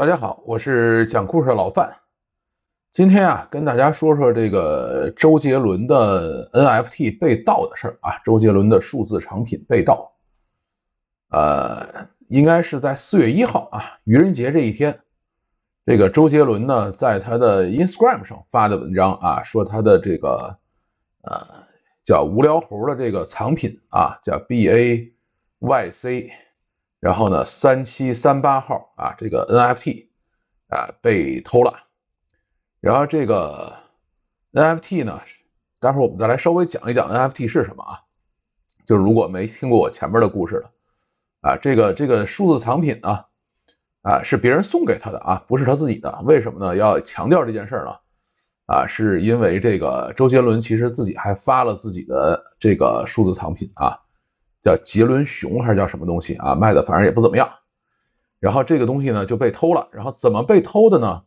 大家好，我是讲故事的老范。今天啊，跟大家说说这个周杰伦的 NFT 被盗的事儿啊，周杰伦的数字藏品被盗。呃，应该是在四月一号啊，愚人节这一天，这个周杰伦呢，在他的 Instagram 上发的文章啊，说他的这个呃叫“无聊猴”的这个藏品啊，叫 BAYC。然后呢，三七三八号啊，这个 NFT 啊被偷了。然后这个 NFT 呢，待会儿我们再来稍微讲一讲 NFT 是什么啊。就是如果没听过我前面的故事的啊，这个这个数字藏品呢啊是别人送给他的啊，不是他自己的。为什么呢？要强调这件事呢？啊，是因为这个周杰伦其实自己还发了自己的这个数字藏品啊。叫杰伦熊还是叫什么东西啊？卖的反正也不怎么样。然后这个东西呢就被偷了。然后怎么被偷的呢？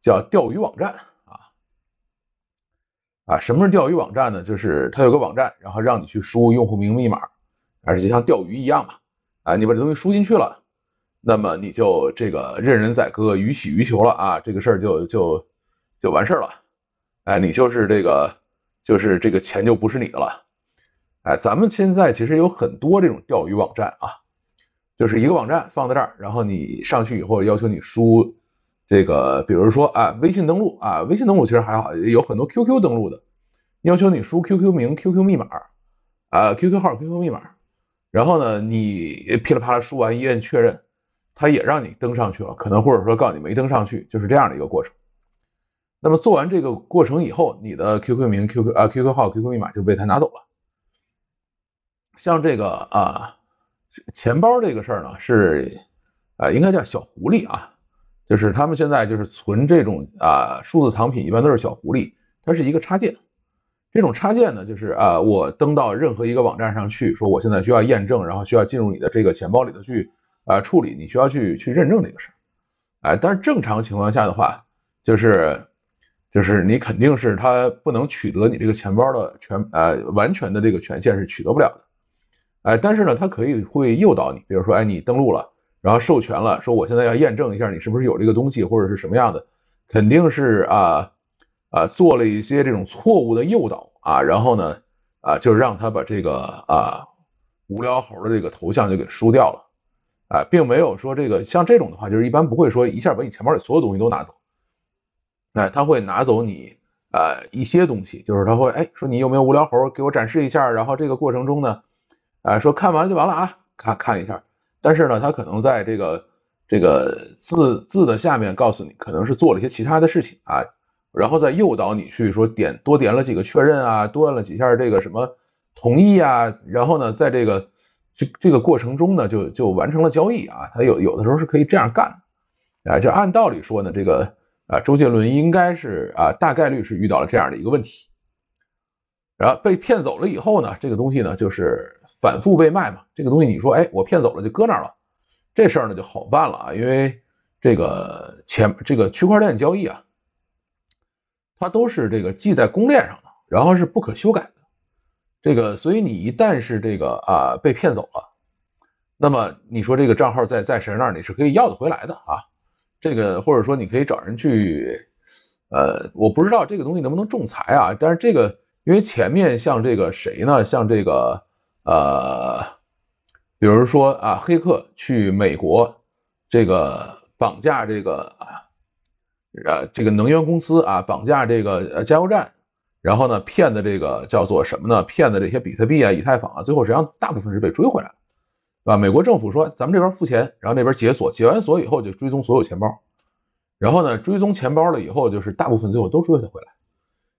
叫钓鱼网站啊啊！什么是钓鱼网站呢？就是它有个网站，然后让你去输用户名密码，而且就像钓鱼一样嘛。啊，你把这东西输进去了，那么你就这个任人宰割，鱼取鱼求了啊！这个事儿就就就完事儿了。哎，你就是这个就是这个钱就不是你的了。哎，咱们现在其实有很多这种钓鱼网站啊，就是一个网站放在这儿，然后你上去以后要求你输这个，比如说啊微信登录啊，微信登录其实还好，有很多 QQ 登录的，要求你输 QQ 名、QQ 密码啊 QQ 号、QQ 密码，然后呢你噼里啪啦输完一摁确认，他也让你登上去了，可能或者说告诉你没登上去，就是这样的一个过程。那么做完这个过程以后，你的 QQ 名、QQ 啊 QQ 号、QQ 密码就被他拿走了。像这个啊，钱包这个事儿呢，是啊，应该叫小狐狸啊，就是他们现在就是存这种啊数字藏品，一般都是小狐狸，它是一个插件。这种插件呢，就是啊，我登到任何一个网站上去，说我现在需要验证，然后需要进入你的这个钱包里头去啊处理，你需要去去认证这个事儿。哎，但是正常情况下的话，就是就是你肯定是他不能取得你这个钱包的全呃完全的这个权限是取得不了的。哎，但是呢，它可以会诱导你，比如说，哎，你登录了，然后授权了，说我现在要验证一下你是不是有这个东西或者是什么样的，肯定是啊啊做了一些这种错误的诱导啊，然后呢啊，就让他把这个啊无聊猴的这个头像就给输掉了啊，并没有说这个像这种的话，就是一般不会说一下把你钱包里所有东西都拿走，哎，他会拿走你呃一些东西，就是他会哎说你有没有无聊猴给我展示一下，然后这个过程中呢。啊，说看完了就完了啊，看看一下。但是呢，他可能在这个这个字字的下面告诉你，可能是做了一些其他的事情啊，然后再诱导你去说点多点了几个确认啊，多按了几下这个什么同意啊，然后呢，在这个这这个过程中呢，就就完成了交易啊。他有有的时候是可以这样干。啊，就按道理说呢，这个啊，周杰伦应该是啊，大概率是遇到了这样的一个问题。然后被骗走了以后呢，这个东西呢，就是。反复被卖嘛，这个东西你说，哎，我骗走了就搁那儿了，这事儿呢就好办了啊，因为这个前这个区块链交易啊，它都是这个记在公链上的，然后是不可修改的，这个，所以你一旦是这个啊被骗走了，那么你说这个账号在在谁那里是可以要得回来的啊？这个或者说你可以找人去，呃，我不知道这个东西能不能仲裁啊，但是这个因为前面像这个谁呢？像这个。呃，比如说啊，黑客去美国这个绑架这个啊这个能源公司啊，绑架这个加油站，然后呢骗的这个叫做什么呢？骗的这些比特币啊、以太坊啊，最后实际上大部分是被追回来了，啊，美国政府说咱们这边付钱，然后那边解锁，解完锁以后就追踪所有钱包，然后呢追踪钱包了以后，就是大部分最后都追回来。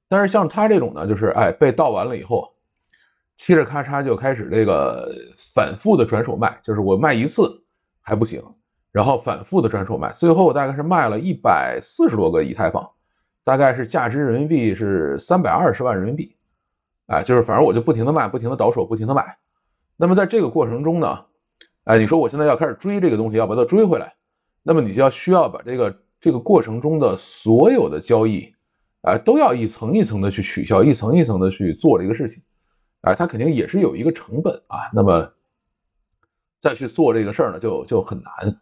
但是像他这种呢，就是哎被盗完了以后。嘁着咔嚓就开始这个反复的转手卖，就是我卖一次还不行，然后反复的转手卖，最后大概是卖了一百四十多个以太坊，大概是价值人民币是三百二十万人民币，哎，就是反正我就不停的卖，不停的倒手，不停的买。那么在这个过程中呢，哎，你说我现在要开始追这个东西，要把它追回来，那么你就要需要把这个这个过程中的所有的交易，哎，都要一层一层的去取消，一层一层的去做这个事情。啊，他肯定也是有一个成本啊，那么再去做这个事儿呢，就就很难。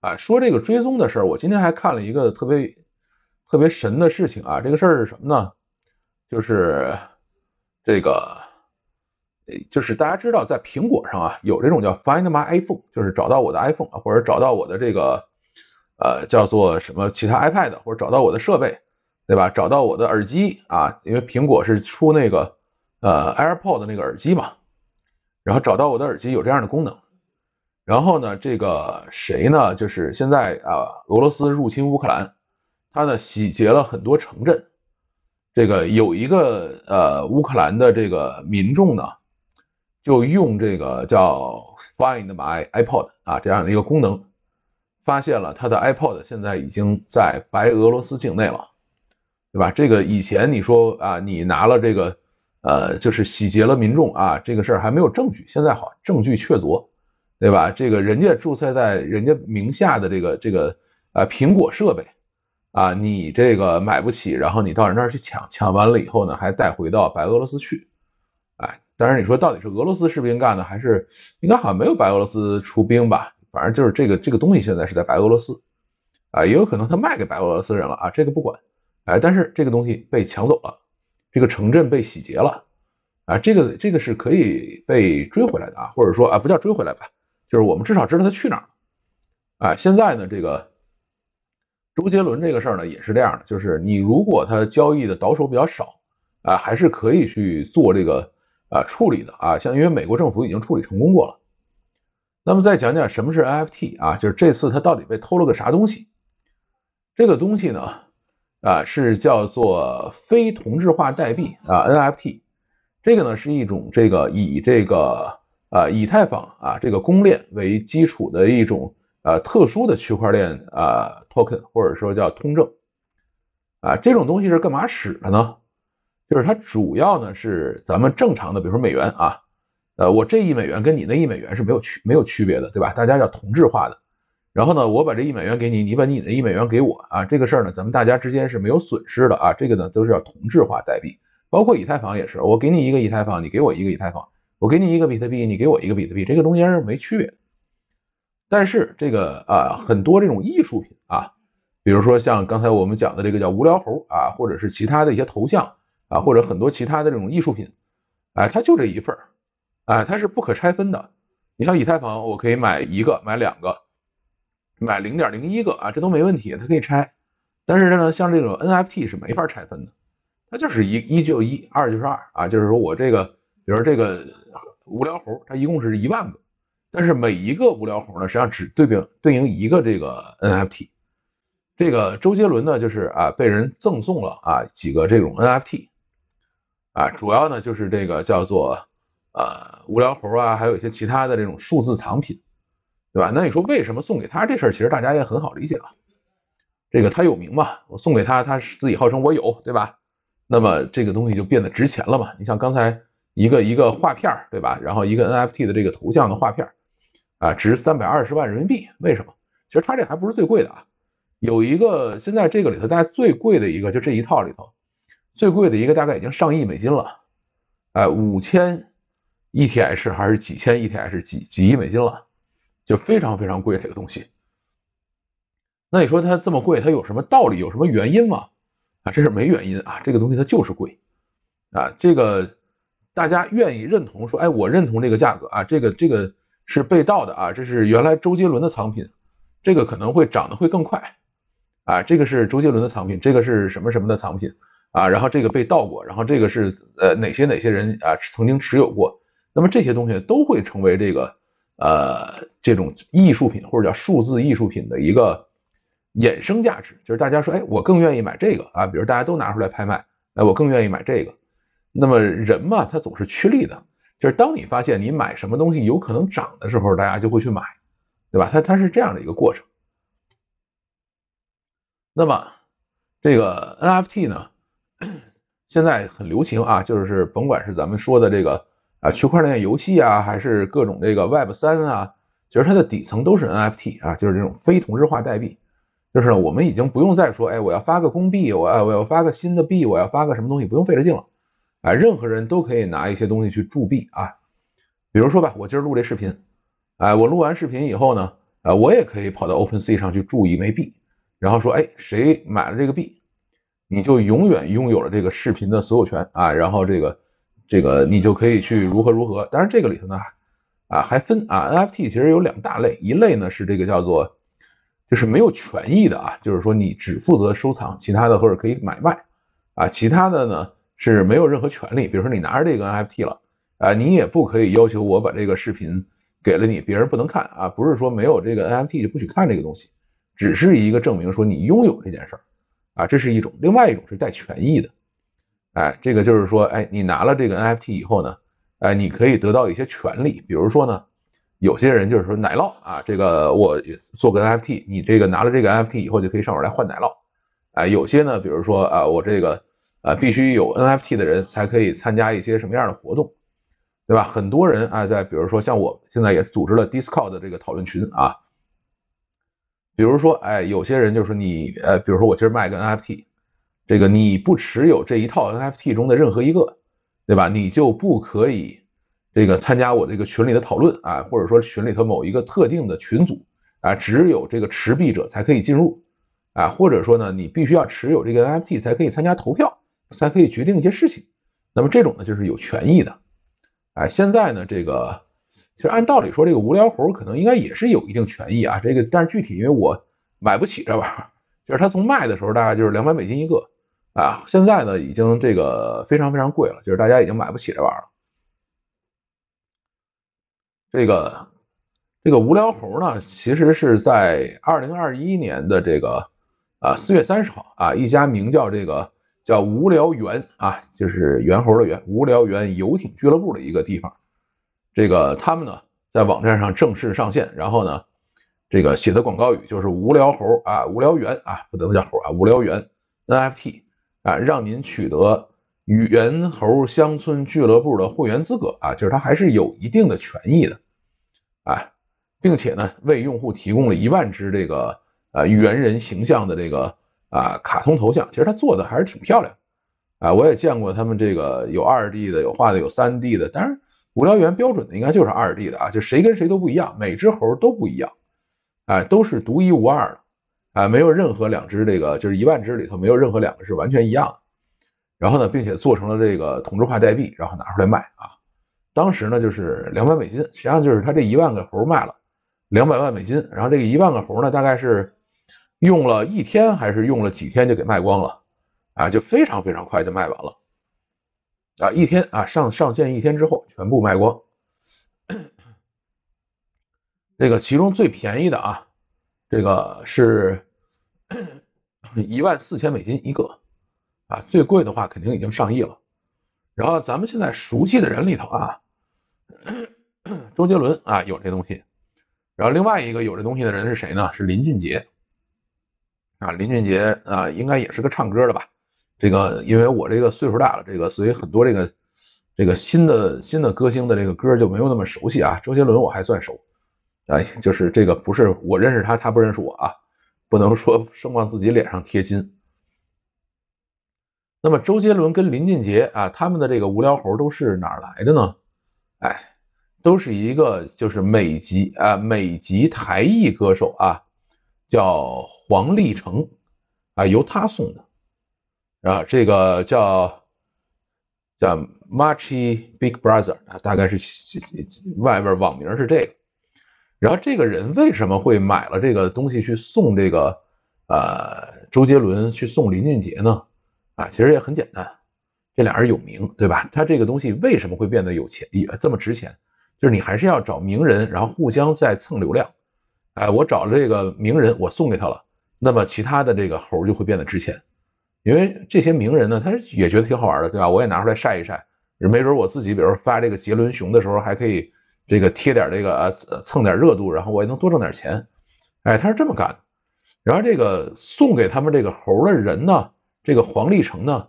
啊，说这个追踪的事儿，我今天还看了一个特别特别神的事情啊，这个事儿是什么呢？就是这个，就是大家知道，在苹果上啊，有这种叫 Find My iPhone，就是找到我的 iPhone，或者找到我的这个呃叫做什么其他 iPad，或者找到我的设备，对吧？找到我的耳机啊，因为苹果是出那个。呃，AirPod 那个耳机嘛，然后找到我的耳机有这样的功能，然后呢，这个谁呢？就是现在啊，俄罗斯入侵乌克兰，它呢洗劫了很多城镇，这个有一个呃乌克兰的这个民众呢，就用这个叫 Find My i p o d 啊这样的一个功能，发现了他的 i p o d 现在已经在白俄罗斯境内了，对吧？这个以前你说啊，你拿了这个。呃，就是洗劫了民众啊，这个事儿还没有证据，现在好证据确凿，对吧？这个人家注册在人家名下的这个这个呃苹果设备啊，你这个买不起，然后你到人那儿去抢，抢完了以后呢，还带回到白俄罗斯去，哎，当然你说到底是俄罗斯士兵干的，还是应该好像没有白俄罗斯出兵吧？反正就是这个这个东西现在是在白俄罗斯啊，也有可能他卖给白俄罗斯人了啊，这个不管，哎，但是这个东西被抢走了。这个城镇被洗劫了，啊，这个这个是可以被追回来的啊，或者说啊，不叫追回来吧，就是我们至少知道他去哪儿，啊，现在呢，这个周杰伦这个事儿呢也是这样的，就是你如果他交易的倒手比较少，啊，还是可以去做这个啊处理的啊，像因为美国政府已经处理成功过了，那么再讲讲什么是 n f t 啊，就是这次他到底被偷了个啥东西，这个东西呢？啊，是叫做非同质化代币啊，NFT，这个呢是一种这个以这个啊以太坊啊这个公链为基础的一种呃特殊的区块链啊 token 或者说叫通证啊这种东西是干嘛使的呢？就是它主要呢是咱们正常的，比如说美元啊，呃我这一美元跟你那一美元是没有区没有区别的，对吧？大家叫同质化的。然后呢，我把这一美元给你，你把你的一美元给我啊，这个事儿呢，咱们大家之间是没有损失的啊。这个呢都是叫同质化代币，包括以太坊也是，我给你一个以太坊，你给我一个以太坊，我给你一个比特币，你给我一个比特币，这个中间是没区别。但是这个啊，很多这种艺术品啊，比如说像刚才我们讲的这个叫无聊猴啊，或者是其他的一些头像啊，或者很多其他的这种艺术品，哎，它就这一份儿，哎，它是不可拆分的。你像以太坊，我可以买一个，买两个。买零点零一个啊，这都没问题，它可以拆。但是呢，像这种 NFT 是没法拆分的，它就是一，一就一，二就是二啊，就是说我这个，比如这个无聊猴，它一共是一万个，但是每一个无聊猴呢，实际上只对应对应一个这个 NFT。这个周杰伦呢，就是啊被人赠送了啊几个这种 NFT，啊主要呢就是这个叫做啊无聊猴啊，还有一些其他的这种数字藏品。对吧？那你说为什么送给他这事儿，其实大家也很好理解了。这个他有名嘛，我送给他，他自己号称我有，对吧？那么这个东西就变得值钱了嘛。你像刚才一个一个画片对吧？然后一个 NFT 的这个头像的画片，啊，值三百二十万人民币。为什么？其实他这还不是最贵的啊。有一个现在这个里头大家最贵的一个，就这一套里头最贵的一个大概已经上亿美金了。哎，五千 ETH 还是几千 ETH？几几亿美金了？就非常非常贵这个东西，那你说它这么贵，它有什么道理，有什么原因吗？啊，这是没原因啊，这个东西它就是贵啊。这个大家愿意认同说，哎，我认同这个价格啊，这个这个是被盗的啊，这是原来周杰伦的藏品，这个可能会涨得会更快啊。这个是周杰伦的藏品，这个是什么什么的藏品啊？然后这个被盗过，然后这个是呃哪些哪些人啊曾经持有过？那么这些东西都会成为这个。呃，这种艺术品或者叫数字艺术品的一个衍生价值，就是大家说，哎，我更愿意买这个啊，比如大家都拿出来拍卖，哎，我更愿意买这个。那么人嘛，他总是趋利的，就是当你发现你买什么东西有可能涨的时候，大家就会去买，对吧？它它是这样的一个过程。那么这个 NFT 呢，现在很流行啊，就是甭管是咱们说的这个。啊，区块链游戏啊，还是各种这个 Web 三啊，其实它的底层都是 NFT 啊，就是这种非同质化代币。就是我们已经不用再说，哎，我要发个公币，我我要发个新的币，我要发个什么东西，不用费这劲了。哎，任何人都可以拿一些东西去铸币啊。比如说吧，我今儿录这视频，哎，我录完视频以后呢，啊，我也可以跑到 OpenSea 上去铸一枚币，然后说，哎，谁买了这个币，你就永远拥有了这个视频的所有权啊，然后这个。这个你就可以去如何如何，当然这个里头呢，啊还分啊，NFT 其实有两大类，一类呢是这个叫做就是没有权益的啊，就是说你只负责收藏，其他的或者可以买卖，啊其他的呢是没有任何权利，比如说你拿着这个 NFT 了，啊你也不可以要求我把这个视频给了你，别人不能看啊，不是说没有这个 NFT 就不许看这个东西，只是一个证明说你拥有这件事儿，啊这是一种，另外一种是带权益的。哎，这个就是说，哎，你拿了这个 NFT 以后呢，哎，你可以得到一些权利，比如说呢，有些人就是说奶酪啊，这个我做个 NFT，你这个拿了这个 NFT 以后就可以上手来换奶酪，哎，有些呢，比如说啊，我这个啊必须有 NFT 的人才可以参加一些什么样的活动，对吧？很多人啊，在比如说像我现在也组织了 Discord 的这个讨论群啊，比如说哎，有些人就是你呃，比如说我今儿卖个 NFT。这个你不持有这一套 NFT 中的任何一个，对吧？你就不可以这个参加我这个群里的讨论啊，或者说群里头某一个特定的群组啊，只有这个持币者才可以进入啊，或者说呢，你必须要持有这个 NFT 才可以参加投票，才可以决定一些事情。那么这种呢，就是有权益的。哎，现在呢，这个其实按道理说，这个无聊猴可能应该也是有一定权益啊。这个但是具体因为我买不起这玩意儿，就是他从卖的时候大概就是两百美金一个。啊，现在呢已经这个非常非常贵了，就是大家已经买不起这玩意儿了。这个这个无聊猴呢，其实是在二零二一年的这个啊四月三十号啊，一家名叫这个叫无聊猿啊，就是猿猴的猿无聊猿游艇俱乐部的一个地方，这个他们呢在网站上正式上线，然后呢这个写的广告语就是无聊猴啊无聊猿啊，不能叫猴啊无聊猿 NFT。啊，让您取得猿猴乡村俱乐部的会员资格啊，就是它还是有一定的权益的啊，并且呢，为用户提供了一万只这个呃猿人形象的这个啊卡通头像，其实它做的还是挺漂亮啊，我也见过他们这个有二 D 的，有画的，有三 D 的，当然。无聊猿标准的应该就是二 D 的啊，就谁跟谁都不一样，每只猴都不一样，哎，都是独一无二的。啊，没有任何两只这个，就是一万只里头没有任何两个是完全一样的。然后呢，并且做成了这个同质化代币，然后拿出来卖啊。当时呢，就是两百美金，实际上就是他这一万个猴卖了两百万美金。然后这个一万个猴呢，大概是用了一天还是用了几天就给卖光了啊，就非常非常快就卖完了啊，一天啊上上线一天之后全部卖光。这个其中最便宜的啊。这个是一万四千美金一个啊，最贵的话肯定已经上亿了。然后咱们现在熟悉的人里头啊，周杰伦啊有这东西，然后另外一个有这东西的人是谁呢？是林俊杰啊，林俊杰啊应该也是个唱歌的吧？这个因为我这个岁数大了，这个所以很多这个这个新的新的歌星的这个歌就没有那么熟悉啊。周杰伦我还算熟。哎，就是这个不是我认识他，他不认识我啊，不能说生往自己脸上贴金。那么周杰伦跟林俊杰啊，他们的这个无聊猴都是哪来的呢？哎，都是一个就是美籍啊，美籍台裔歌手啊，叫黄立成啊，由他送的啊，这个叫叫 m r c h i Big Brother，大概是外边网名是这个。然后这个人为什么会买了这个东西去送这个呃周杰伦去送林俊杰呢？啊，其实也很简单，这俩人有名，对吧？他这个东西为什么会变得有钱也这么值钱？就是你还是要找名人，然后互相在蹭流量。哎，我找这个名人，我送给他了，那么其他的这个猴就会变得值钱，因为这些名人呢，他也觉得挺好玩的，对吧？我也拿出来晒一晒，没准我自己，比如说发这个杰伦熊的时候，还可以。这个贴点这个蹭点热度，然后我也能多挣点钱，哎，他是这么干的。然后这个送给他们这个猴的人呢，这个黄立成呢，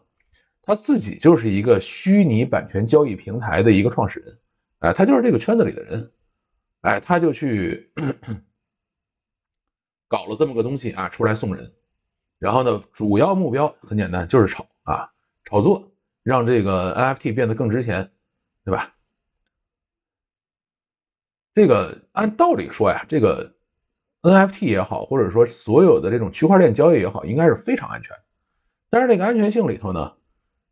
他自己就是一个虚拟版权交易平台的一个创始人，哎，他就是这个圈子里的人，哎，他就去 搞了这么个东西啊，出来送人。然后呢，主要目标很简单，就是炒啊，炒作，让这个 NFT 变得更值钱，对吧？这个按道理说呀，这个 NFT 也好，或者说所有的这种区块链交易也好，应该是非常安全。但是这个安全性里头呢，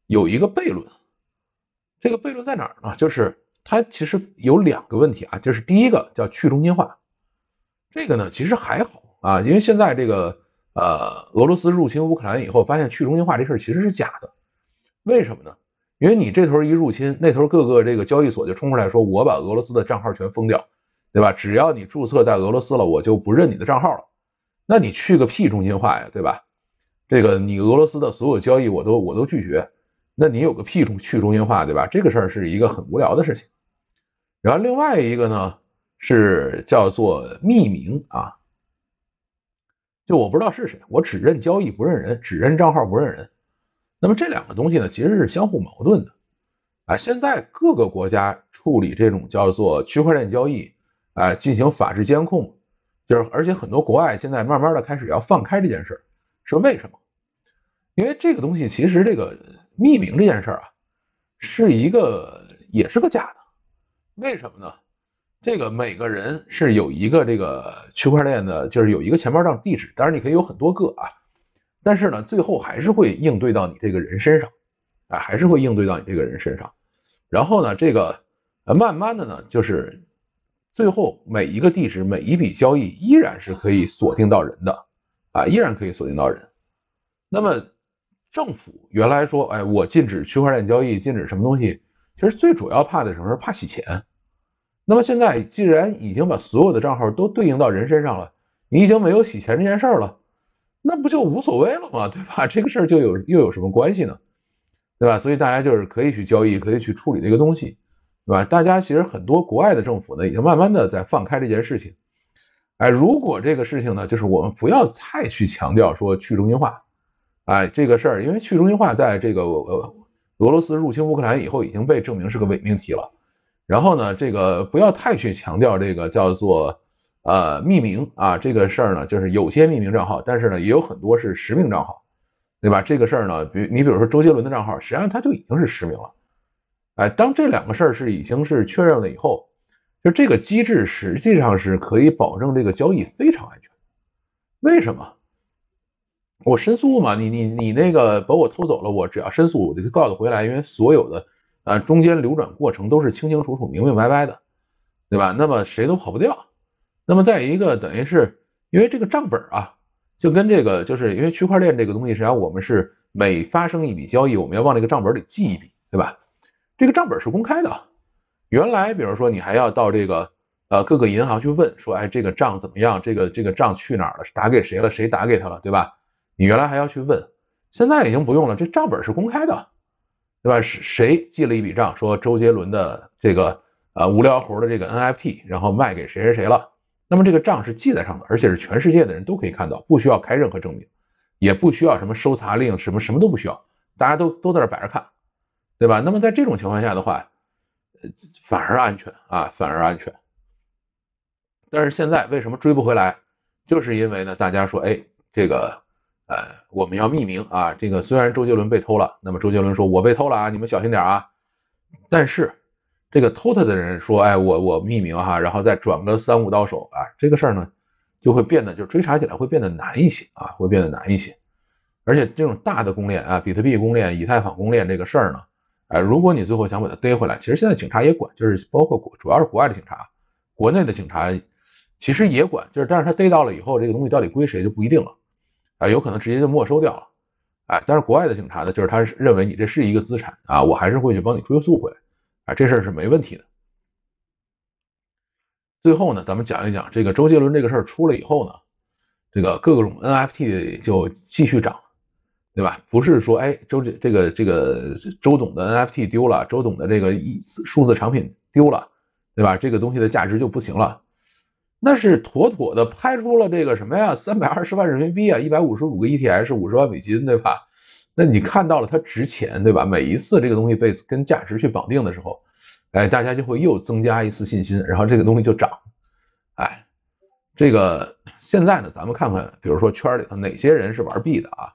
有一个悖论。这个悖论在哪儿呢？就是它其实有两个问题啊。就是第一个叫去中心化，这个呢其实还好啊，因为现在这个呃俄罗斯入侵乌克兰以后，发现去中心化这事儿其实是假的。为什么呢？因为你这头一入侵，那头各个这个交易所就冲出来说：“我把俄罗斯的账号全封掉。”对吧？只要你注册在俄罗斯了，我就不认你的账号了。那你去个屁中心化呀，对吧？这个你俄罗斯的所有交易我都我都拒绝。那你有个屁中去中心化，对吧？这个事儿是一个很无聊的事情。然后另外一个呢，是叫做匿名啊，就我不知道是谁，我只认交易不认人，只认账号不认人。那么这两个东西呢，其实是相互矛盾的啊。现在各个国家处理这种叫做区块链交易。啊，进行法制监控，就是而且很多国外现在慢慢的开始要放开这件事，是为什么？因为这个东西其实这个匿名这件事啊，是一个也是个假的。为什么呢？这个每个人是有一个这个区块链的，就是有一个钱包账地址，当然你可以有很多个啊，但是呢，最后还是会应对到你这个人身上，啊，还是会应对到你这个人身上。然后呢，这个慢慢的呢，就是。最后每一个地址，每一笔交易依然是可以锁定到人的，啊，依然可以锁定到人。那么政府原来说，哎，我禁止区块链交易，禁止什么东西，其实最主要怕的什么？是怕洗钱。那么现在既然已经把所有的账号都对应到人身上了，你已经没有洗钱这件事了，那不就无所谓了吗？对吧？这个事儿就有又有什么关系呢？对吧？所以大家就是可以去交易，可以去处理这个东西。对吧？大家其实很多国外的政府呢，已经慢慢的在放开这件事情。哎，如果这个事情呢，就是我们不要太去强调说去中心化，哎，这个事儿，因为去中心化在这个俄罗斯入侵乌克兰以后已经被证明是个伪命题了。然后呢，这个不要太去强调这个叫做呃匿名啊这个事儿呢，就是有些匿名账号，但是呢，也有很多是实名账号，对吧？这个事儿呢，比你比如说周杰伦的账号，实际上他就已经是实名了。哎，当这两个事儿是已经是确认了以后，就这个机制实际上是可以保证这个交易非常安全。为什么？我申诉嘛，你你你那个把我偷走了，我只要申诉，我就告得回来，因为所有的啊中间流转过程都是清清楚楚、明明白白的，对吧？那么谁都跑不掉。那么再一个，等于是因为这个账本啊，就跟这个就是因为区块链这个东西实际上我们是每发生一笔交易，我们要往这个账本里记一笔，对吧？这个账本是公开的，原来比如说你还要到这个呃各个银行去问说，哎这个账怎么样？这个这个账去哪儿了？是打给谁了？谁打给他了？对吧？你原来还要去问，现在已经不用了，这账本是公开的，对吧？是谁记了一笔账，说周杰伦的这个呃无聊猴的这个 NFT，然后卖给谁谁谁了？那么这个账是记在上面，而且是全世界的人都可以看到，不需要开任何证明，也不需要什么搜查令，什么什么都不需要，大家都都在这摆着看。对吧？那么在这种情况下的话，反而安全啊，反而安全。但是现在为什么追不回来？就是因为呢，大家说，哎，这个，呃，我们要匿名啊。这个虽然周杰伦被偷了，那么周杰伦说，我被偷了啊，你们小心点啊。但是这个偷他的人说，哎，我我匿名哈，然后再转个三五到手啊，这个事儿呢，就会变得就追查起来会变得难一些啊，会变得难一些。而且这种大的公链啊，比特币公链、以太坊公链这个事儿呢。哎，如果你最后想把它逮回来，其实现在警察也管，就是包括国，主要是国外的警察，国内的警察其实也管，就是但是他逮到了以后，这个东西到底归谁就不一定了，啊，有可能直接就没收掉了，哎，但是国外的警察呢，就是他认为你这是一个资产啊，我还是会去帮你追溯回来，啊，这事儿是没问题的。最后呢，咱们讲一讲这个周杰伦这个事儿出了以后呢，这个各种 NFT 就继续涨。对吧？不是说哎，周这这个这个周董的 NFT 丢了，周董的这个一数字产品丢了，对吧？这个东西的价值就不行了，那是妥妥的拍出了这个什么呀？三百二十万人民币啊，一百五十五个 ETH，五十万美金，对吧？那你看到了它值钱，对吧？每一次这个东西被跟价值去绑定的时候，哎，大家就会又增加一次信心，然后这个东西就涨。哎，这个现在呢，咱们看看，比如说圈里头哪些人是玩币的啊？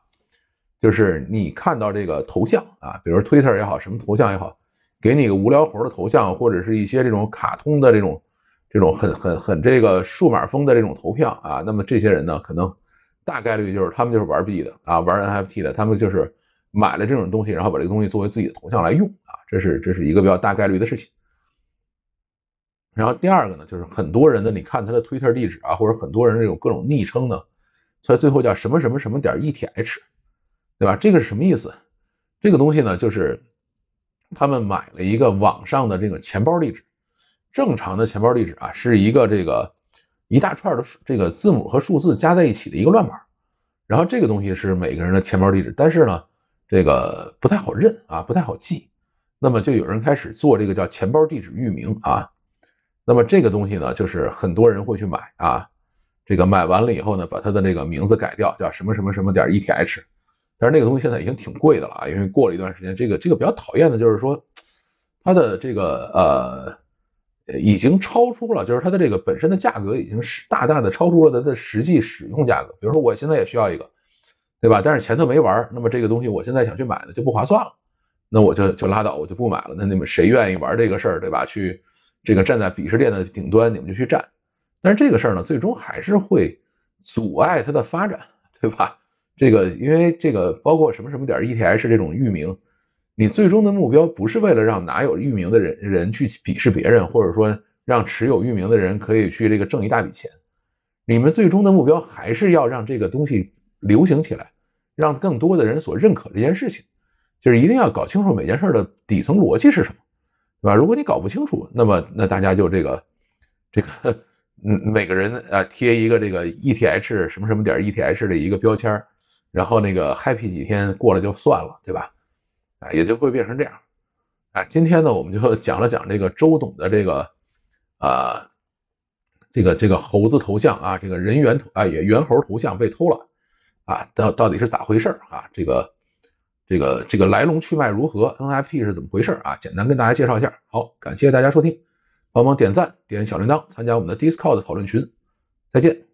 就是你看到这个头像啊，比如 Twitter 也好，什么头像也好，给你个无聊猴的头像，或者是一些这种卡通的这种这种很很很这个数码风的这种投票啊，那么这些人呢，可能大概率就是他们就是玩币的啊，玩 NFT 的，他们就是买了这种东西，然后把这个东西作为自己的头像来用啊，这是这是一个比较大概率的事情。然后第二个呢，就是很多人呢，你看他的 Twitter 地址啊，或者很多人这种各种昵称呢，所以最后叫什么什么什么点 ETH。对吧？这个是什么意思？这个东西呢，就是他们买了一个网上的这个钱包地址。正常的钱包地址啊，是一个这个一大串的这个字母和数字加在一起的一个乱码。然后这个东西是每个人的钱包地址，但是呢，这个不太好认啊，不太好记。那么就有人开始做这个叫钱包地址域名啊。那么这个东西呢，就是很多人会去买啊。这个买完了以后呢，把它的这个名字改掉，叫什么什么什么点 ETH。但是那个东西现在已经挺贵的了啊，因为过了一段时间，这个这个比较讨厌的就是说，它的这个呃已经超出了，就是它的这个本身的价格已经是大大的超出了它的实际使用价格。比如说我现在也需要一个，对吧？但是前头没玩，那么这个东西我现在想去买呢就不划算了，那我就就拉倒，我就不买了。那你们谁愿意玩这个事儿，对吧？去这个站在鄙视链的顶端，你们就去站。但是这个事儿呢，最终还是会阻碍它的发展，对吧？这个，因为这个包括什么什么点 ETH 这种域名，你最终的目标不是为了让哪有域名的人人去鄙视别人，或者说让持有域名的人可以去这个挣一大笔钱，你们最终的目标还是要让这个东西流行起来，让更多的人所认可这件事情，就是一定要搞清楚每件事的底层逻辑是什么，对吧？如果你搞不清楚，那么那大家就这个这个嗯每个人啊贴一个这个 ETH 什么什么点 ETH 的一个标签儿。然后那个 happy 几天过了就算了，对吧？啊，也就会变成这样。啊，今天呢我们就讲了讲这个周董的这个啊这个这个猴子头像啊，这个人猿头啊也猿猴头像被偷了啊，到到底是咋回事啊？这个这个这个来龙去脉如何？NFT 是怎么回事啊？简单跟大家介绍一下。好，感谢大家收听，帮忙点赞点小铃铛，参加我们的 Discord 讨论群。再见。